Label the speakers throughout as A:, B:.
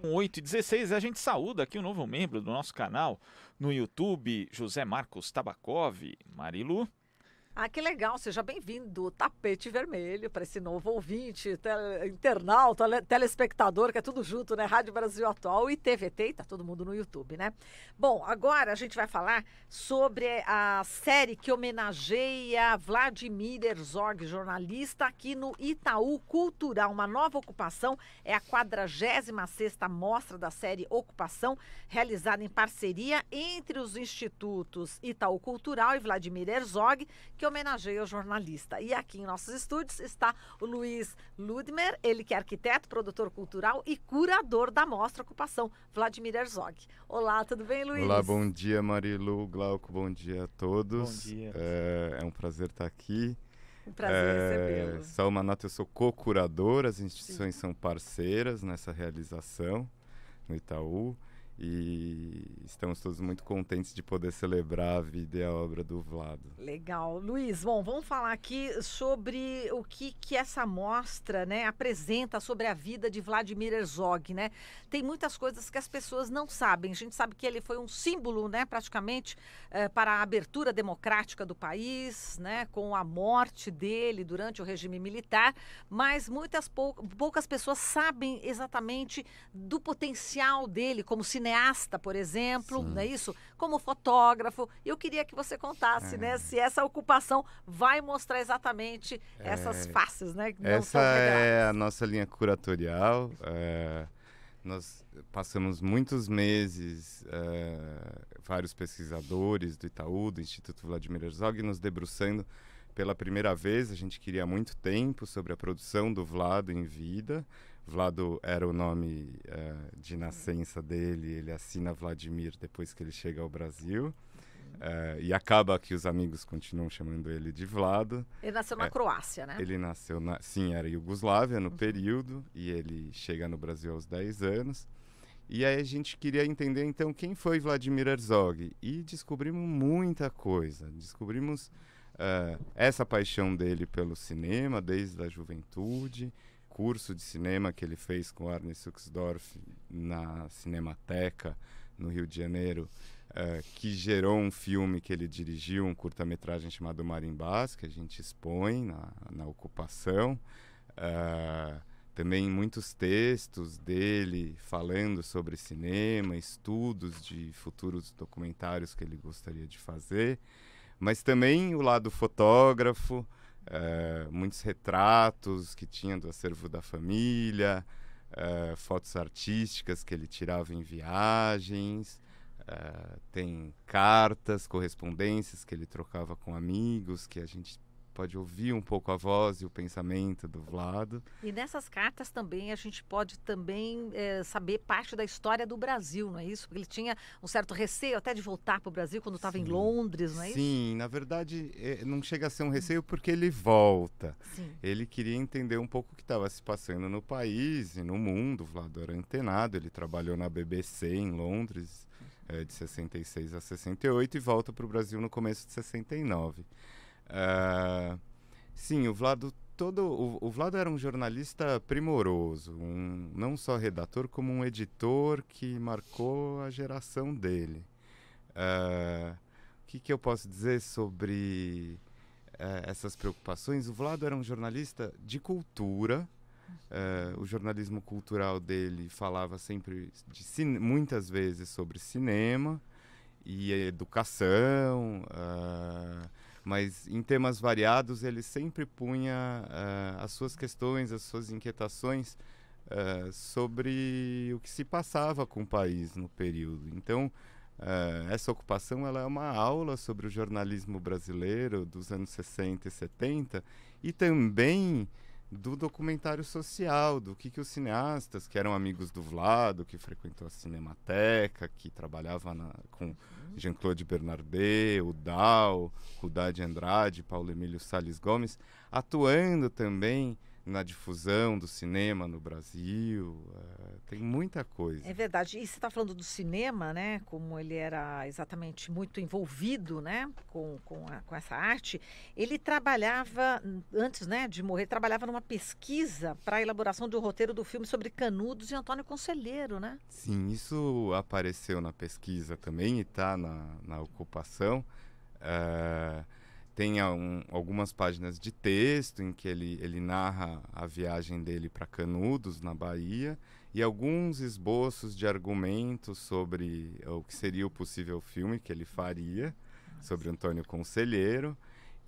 A: São 8 e 16 a gente saúda aqui um novo membro do nosso canal no YouTube, José Marcos Tabakov. Marilu.
B: Ah, que legal, seja bem-vindo, Tapete Vermelho, para esse novo ouvinte, tele, internauta, tele, telespectador, que é tudo junto, né? Rádio Brasil Atual e TVT, e tá todo mundo no YouTube, né? Bom, agora a gente vai falar sobre a série que homenageia Vladimir Herzog, jornalista, aqui no Itaú Cultural, uma nova ocupação, é a 46ª mostra da série Ocupação, realizada em parceria entre os institutos Itaú Cultural e Vladimir Herzog, que que homenageia o jornalista. E aqui em nossos estúdios está o Luiz Ludmer, ele que é arquiteto, produtor cultural e curador da mostra Ocupação, Vladimir Herzog. Olá, tudo bem, Luiz? Olá, bom
A: dia, Marilu, Glauco, bom dia a todos. Bom dia. É, é um prazer estar aqui. Um prazer é, recebê-lo. Salma Nata, eu sou co-curador, as instituições Sim. são parceiras nessa realização no Itaú. E estamos todos muito contentes de poder celebrar a vida e a obra do Vlado.
B: Legal. Luiz, bom, vamos falar aqui sobre o que, que essa mostra né, apresenta sobre a vida de Vladimir Herzog. Né? Tem muitas coisas que as pessoas não sabem. A gente sabe que ele foi um símbolo, né, praticamente, eh, para a abertura democrática do país, né, com a morte dele durante o regime militar, mas muitas pou poucas pessoas sabem exatamente do potencial dele como sinal cineasta, por exemplo, Sim. não é isso? Como fotógrafo. Eu queria que você contasse, né, é. né? Se essa ocupação vai mostrar exatamente é. essas faces, né? essa
A: é a nossa linha curatorial. É, nós passamos muitos meses, eh, vários pesquisadores do Itaú, do Instituto Vladimir Herzog, nos debruçando pela primeira vez. A gente queria muito tempo sobre a produção do Vlado em vida Vlado era o nome uh, de nascença dele, ele assina Vladimir depois que ele chega ao Brasil. Uh, e acaba que os amigos continuam chamando ele de Vlado.
B: Ele nasceu na é, Croácia, né? Ele
A: nasceu, na, sim, era Iugoslávia no uhum. período, e ele chega no Brasil aos 10 anos. E aí a gente queria entender então quem foi Vladimir Herzog. E descobrimos muita coisa. Descobrimos uh, essa paixão dele pelo cinema desde a juventude curso de cinema que ele fez com Arne Suxdorf na Cinemateca, no Rio de Janeiro, uh, que gerou um filme que ele dirigiu, um curta-metragem chamado Marimbás, que a gente expõe na, na ocupação. Uh, também muitos textos dele falando sobre cinema, estudos de futuros documentários que ele gostaria de fazer, mas também o lado fotógrafo, eh, muitos retratos que tinha do acervo da família, eh, fotos artísticas que ele tirava em viagens, eh, tem cartas, correspondências que ele trocava com amigos, que a gente pode ouvir um pouco a voz e o pensamento do Vlado.
B: E nessas cartas também a gente pode também é, saber parte da história do Brasil, não é isso? Porque ele tinha um certo receio até de voltar para o Brasil quando estava em
A: Londres, não é Sim, isso? Sim, na verdade é, não chega a ser um receio porque ele volta. Sim. Ele queria entender um pouco o que estava se passando no país e no mundo. O Vlado era antenado, ele trabalhou na BBC em Londres é, de 66 a 68 e volta para o Brasil no começo de 69. Uh, sim, o Vlado todo o, o, Vlado era um jornalista primoroso, um, não só redator como um editor que marcou a geração dele. Ah, o uh, que, que, eu posso dizer sobre uh, essas preocupações? O Vlado era um jornalista de cultura. Uh, o jornalismo cultural dele falava sempre, de, muitas vezes, sobre cinema e educação. Uh, mas em temas variados ele sempre punha uh, as suas questões, as suas inquietações uh, sobre o que se passava com o país no período. Então uh, essa ocupação ela é uma aula sobre o jornalismo brasileiro dos anos 60 e 70 e também do documentário social, do que, que os cineastas, que eram amigos do Vlado, que frequentou a Cinemateca, que trabalhava na, com Jean-Claude Bernardet, o Dal, Rudá de Andrade, Paulo Emílio Sales Gomes, atuando também na difusão do cinema no Brasil. É, tem muita coisa.
B: É verdade. E você está falando do cinema, né? Como ele era exatamente muito envolvido, né? Com, com, a, com essa arte. Ele trabalhava, antes né, de morrer, trabalhava numa pesquisa para a elaboração do roteiro do filme sobre Canudos e Antônio Conselheiro, né?
A: Sim, isso apareceu na pesquisa também e está na, na ocupação. Uh, tem um, algumas páginas de texto em que ele, ele narra a viagem dele para Canudos, na Bahia, e alguns esboços de argumentos sobre o que seria o possível filme que ele faria, sobre Antônio Conselheiro,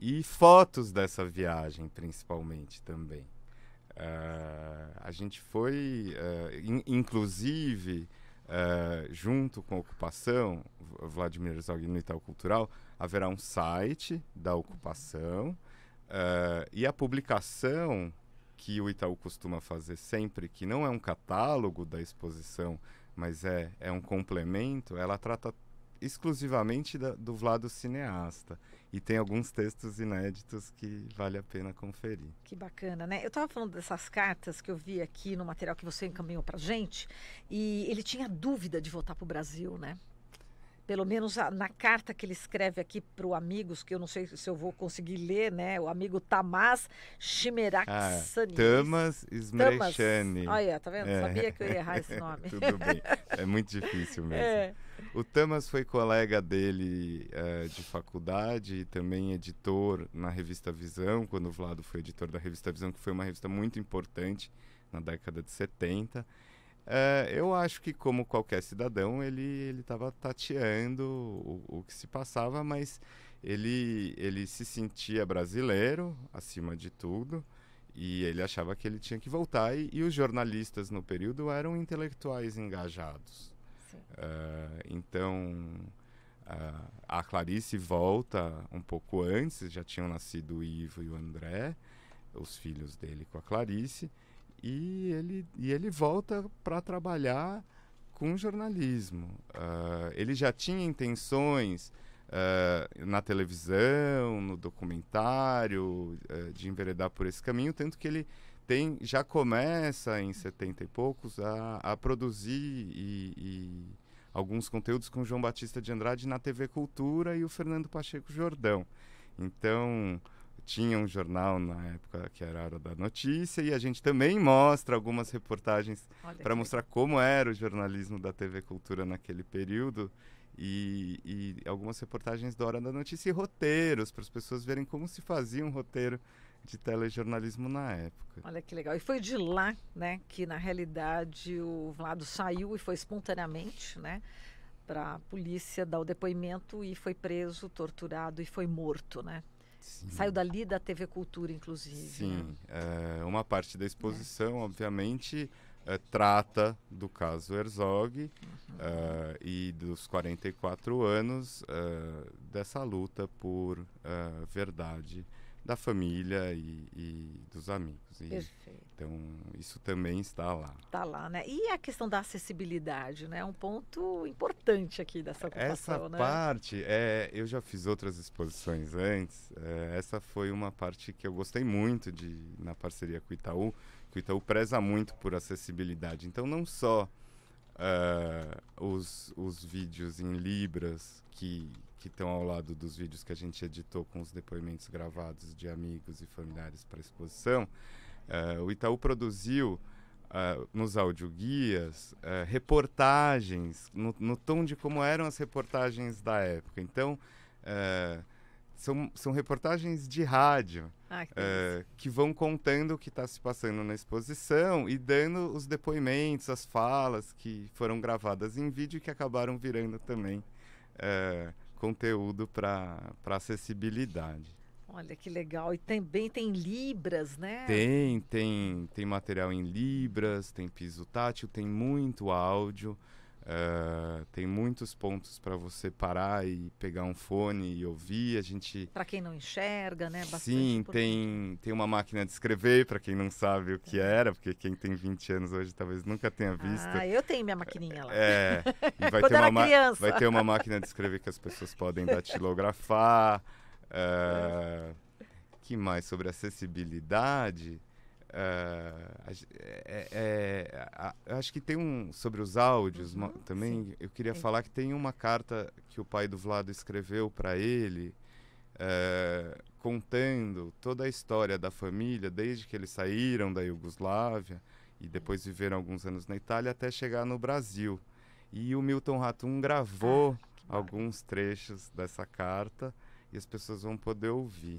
A: e fotos dessa viagem, principalmente, também. Uh, a gente foi, uh, in, inclusive, uh, junto com a ocupação, Vladimir Herzog no Itaú Cultural, haverá um site da ocupação uh, e a publicação que o Itaú costuma fazer sempre, que não é um catálogo da exposição, mas é, é um complemento, ela trata exclusivamente da, do Vlado cineasta. E tem alguns textos inéditos que vale a pena conferir.
B: Que bacana, né? Eu estava falando dessas cartas que eu vi aqui no material que você encaminhou para gente, e ele tinha dúvida de voltar para o Brasil, né? pelo menos na carta que ele escreve aqui para o Amigos, que eu não sei se eu vou conseguir ler, né? O amigo Tamás Shimeraksani. Ah,
A: Tamas Smrechani. Olha, tá vendo? É. Sabia que eu ia errar esse nome. Tudo bem, é muito difícil mesmo. É. O Tamas foi colega dele uh, de faculdade e também editor na revista Visão, quando o Vlado foi editor da revista Visão, que foi uma revista muito importante na década de 70. É, eu acho que, como qualquer cidadão, ele estava tateando o, o, que se passava, mas ele, ele se sentia brasileiro, acima de tudo, e ele achava que ele tinha que voltar. E, e os jornalistas no período eram intelectuais engajados. É, então, a Clarice volta um pouco antes, já tinham nascido o Ivo e o André, os filhos dele com a Clarice e ele, e ele volta para trabalhar com jornalismo. Uh, ele já tinha intenções uh, na televisão, no documentário, uh, de enveredar por esse caminho, tanto que ele tem, já começa em 70 e poucos a, a produzir e, e alguns conteúdos com João Batista de Andrade na TV Cultura e o Fernando Pacheco Jordão. Então, tinha um jornal na época que era a Hora da Notícia e a gente também mostra algumas reportagens para mostrar como era o jornalismo da TV Cultura naquele período. E, e, algumas reportagens da Hora da Notícia e roteiros, para as pessoas verem como se fazia um roteiro de telejornalismo na época.
B: Olha que legal. E foi de lá né, que, na realidade, o Vlado saiu e foi espontaneamente né, para a polícia dar o depoimento e foi preso, torturado e foi morto, né? Sim. Saiu dali da TV Cultura, inclusive. Né?
A: Sim, né? é, uma parte da exposição, é. obviamente, é, trata do caso Herzog uhum. É, e dos 44 anos é, dessa luta por é, verdade da família e, e dos amigos. E, Perfeito. Então, isso também está lá.
B: Está lá, né? E a questão da acessibilidade, né? É um ponto importante aqui dessa ocupação, Essa né? parte,
A: é, eu já fiz outras exposições antes. É, essa foi uma parte que eu gostei muito de na parceria com o Itaú, que o Itaú preza muito por acessibilidade. Então, não só... Uh, os, os vídeos em Libras que estão ao lado dos vídeos que a gente editou com os depoimentos gravados de amigos e familiares para a exposição, uh, o Itaú produziu uh, nos audioguias uh, reportagens no, no, tom de como eram as reportagens da época. Então. Uh, são, são reportagens de rádio ah, que, é, que, vão contando o que está se passando na exposição e dando os depoimentos, as falas que foram gravadas em vídeo e que acabaram virando também é, conteúdo para acessibilidade.
B: Olha que legal. E também tem libras, né?
A: Tem, tem, tem material em libras, tem piso tátil, tem muito áudio. Uh, tem muitos pontos para você parar e pegar um fone e ouvir. A gente
B: para quem não enxerga, né? Bastante Sim,
A: tem tem uma máquina de escrever para quem não sabe o que era, porque quem tem 20 anos hoje talvez nunca tenha ah, visto. Ah,
B: eu tenho minha maquininha lá. É. E vai ter uma criança. vai ter uma máquina
A: de escrever que as pessoas podem datilografar. Uh, que mais sobre acessibilidade? Ah, é, é, é, acho que tem um sobre os áudios uhum, também. Sim. Eu queria falar que tem uma carta que o pai do Vlado escreveu para ele, ah, contando toda a história da família, desde que eles saíram da Iugoslávia e depois uhum. viveram alguns anos na Itália até chegar no Brasil. E o Milton Ratum gravou ah, alguns trechos dessa carta e as pessoas vão poder ouvir.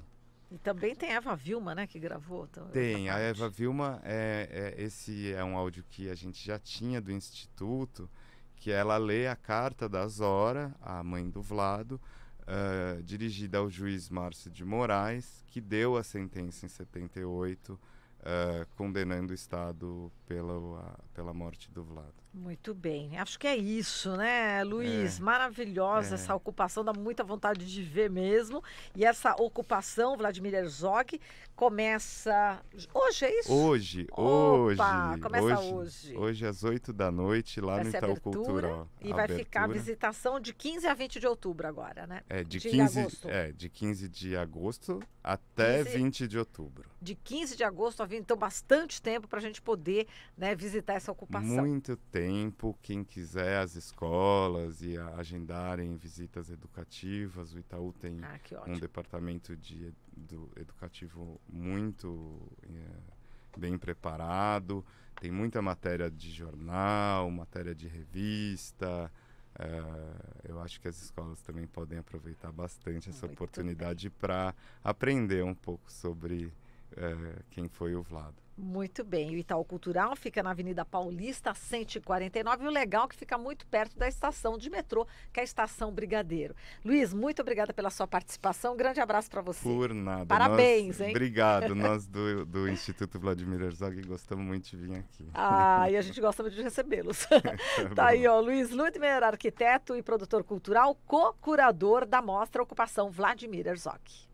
B: E também tem Eva Vilma, né, que gravou. Também, tem, a Eva
A: Vilma, é, é, esse é um áudio que a gente já tinha do Instituto, que ela lê a carta da Zora, a mãe do Vlado, uh, dirigida ao juiz Márcio de Moraes, que deu a sentença em 78, uh, condenando o Estado pela, a, pela morte do Vlado.
B: Muito bem. Acho que é isso, né, Luiz? É. Maravilhosa é. essa ocupação, dá muita vontade de ver mesmo. E essa ocupação, Vladimir Herzog, começa. Hoje, é isso? Hoje,
A: Opa, hoje. Começa hoje. Hoje, hoje às 8 da noite, lá vai no Itaú Cultura. E vai ficar a
B: visitação de 15 a 20 de outubro agora, né? É, de, de 15, agosto. É,
A: de 15 de agosto até 15, 20 de outubro.
B: De 15 de agosto a 20, então bastante tempo para a gente poder né, visitar essa ocupação. Muito
A: tempo tempo, quem quiser, as escolas e agendarem visitas educativas. O Itaú tem ah, um departamento de edu educativo muito é, bem preparado. Tem muita matéria de jornal, matéria de revista. É, eu acho que as escolas também podem aproveitar bastante essa Muito oportunidade para aprender um pouco sobre é, quem foi o Vlado.
B: Muito bem. O Itaú Cultural fica na Avenida Paulista 149. E o legal é que fica muito perto da estação de metrô, que é a Estação Brigadeiro. Luiz, muito obrigada pela sua participação. Um grande abraço para você.
A: Por nada. Parabéns, Nós, hein? Obrigado. Nós do, do Instituto Vladimir Herzog gostamos muito de vir aqui.
B: Ah, e a gente gosta muito de recebê-los. tá, tá aí, ó. Luiz Ludmer, arquiteto e produtor cultural, co-curador da mostra Ocupação Vladimir Herzog.